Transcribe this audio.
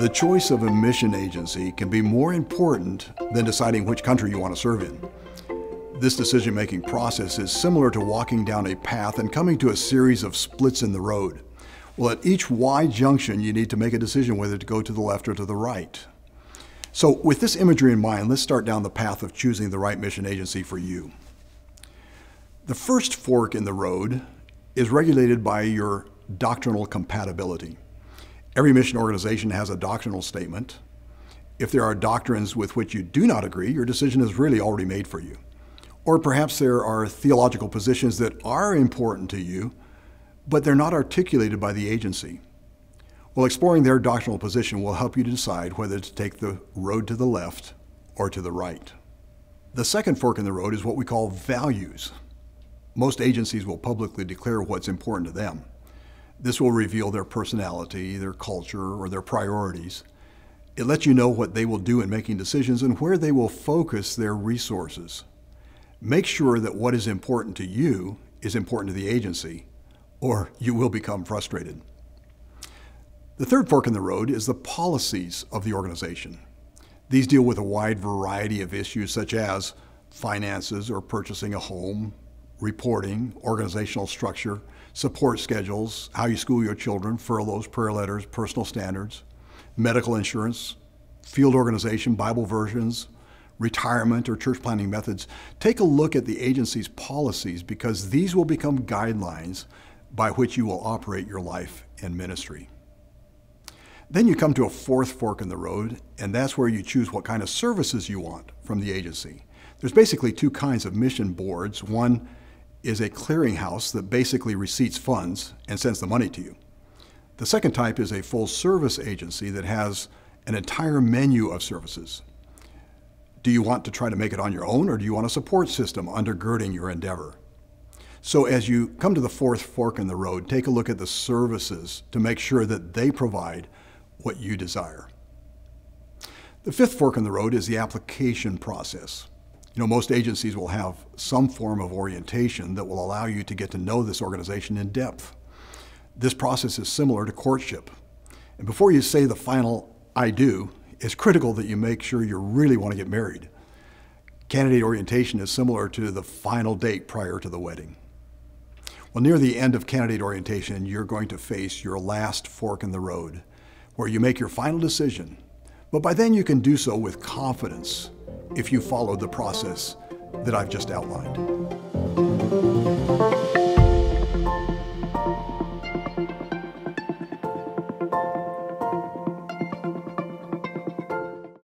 The choice of a mission agency can be more important than deciding which country you want to serve in. This decision making process is similar to walking down a path and coming to a series of splits in the road. Well, at each Y junction, you need to make a decision whether to go to the left or to the right. So, with this imagery in mind, let's start down the path of choosing the right mission agency for you. The first fork in the road is regulated by your doctrinal compatibility. Every mission organization has a doctrinal statement. If there are doctrines with which you do not agree, your decision is really already made for you. Or perhaps there are theological positions that are important to you, but they're not articulated by the agency. Well, exploring their doctrinal position will help you to decide whether to take the road to the left or to the right. The second fork in the road is what we call values. Most agencies will publicly declare what's important to them. This will reveal their personality, their culture, or their priorities. It lets you know what they will do in making decisions and where they will focus their resources. Make sure that what is important to you is important to the agency, or you will become frustrated. The third fork in the road is the policies of the organization. These deal with a wide variety of issues such as finances or purchasing a home, reporting, organizational structure, support schedules, how you school your children, furloughs, prayer letters, personal standards, medical insurance, field organization, Bible versions, retirement or church planning methods. Take a look at the agency's policies because these will become guidelines by which you will operate your life and ministry. Then you come to a fourth fork in the road, and that's where you choose what kind of services you want from the agency. There's basically two kinds of mission boards. One is a clearinghouse that basically receipts funds and sends the money to you. The second type is a full service agency that has an entire menu of services. Do you want to try to make it on your own or do you want a support system undergirding your endeavor? So as you come to the fourth fork in the road, take a look at the services to make sure that they provide what you desire. The fifth fork in the road is the application process. You know, most agencies will have some form of orientation that will allow you to get to know this organization in depth. This process is similar to courtship. And before you say the final I do, it's critical that you make sure you really want to get married. Candidate orientation is similar to the final date prior to the wedding. Well, near the end of candidate orientation, you're going to face your last fork in the road, where you make your final decision. But by then, you can do so with confidence if you follow the process that I've just outlined.